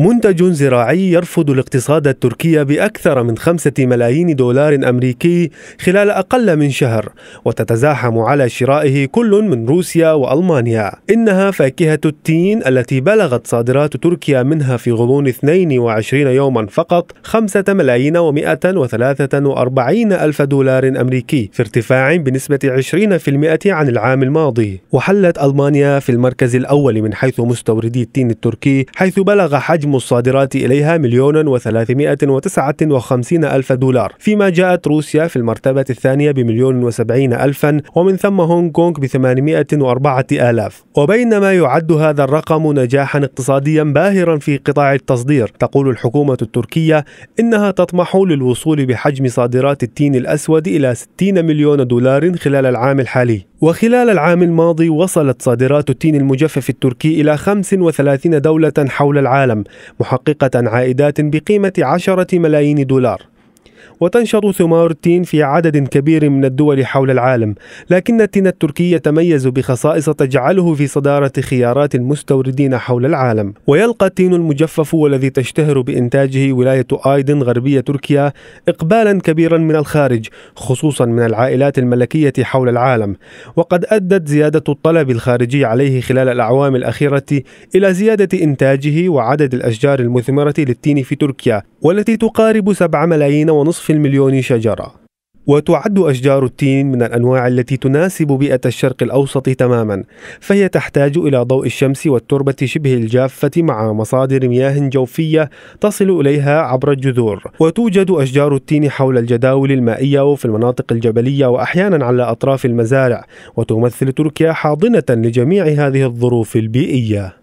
منتج زراعي يرفض الاقتصاد التركي بأكثر من خمسة ملايين دولار أمريكي خلال أقل من شهر وتتزاحم على شرائه كل من روسيا وألمانيا إنها فاكهة التين التي بلغت صادرات تركيا منها في غضون 22 يوما فقط خمسة ملايين وثلاثه واربعين ألف دولار أمريكي في ارتفاع بنسبة 20% عن العام الماضي وحلت ألمانيا في المركز الأول من حيث مستوردي التين التركي حيث بلغ حجم حجم الصادرات إليها مليون وثلاثمائة وتسعة وخمسين ألف دولار فيما جاءت روسيا في المرتبة الثانية بمليون وسبعين ألفا ومن ثم هونغ كونغ بثمانمائة وأربعة آلاف وبينما يعد هذا الرقم نجاحا اقتصاديا باهرا في قطاع التصدير تقول الحكومة التركية إنها تطمح للوصول بحجم صادرات التين الأسود إلى 60 مليون دولار خلال العام الحالي وخلال العام الماضي وصلت صادرات التين المجفف التركي إلى 35 دولة حول العالم محققة عائدات بقيمة 10 ملايين دولار وتنشر ثمار التين في عدد كبير من الدول حول العالم لكن التين التركي يتميز بخصائص تجعله في صدارة خيارات المستوردين حول العالم ويلقى التين المجفف والذي تشتهر بإنتاجه ولاية آيدن غربية تركيا إقبالا كبيرا من الخارج خصوصا من العائلات الملكية حول العالم وقد أدت زيادة الطلب الخارجي عليه خلال الأعوام الأخيرة إلى زيادة إنتاجه وعدد الأشجار المثمرة للتين في تركيا والتي تقارب 7 ملايين ونصف المليون شجرة وتعد أشجار التين من الأنواع التي تناسب بيئة الشرق الأوسط تماما فهي تحتاج إلى ضوء الشمس والتربة شبه الجافة مع مصادر مياه جوفية تصل إليها عبر الجذور وتوجد أشجار التين حول الجداول المائية وفي المناطق الجبلية وأحيانا على أطراف المزارع وتمثل تركيا حاضنة لجميع هذه الظروف البيئية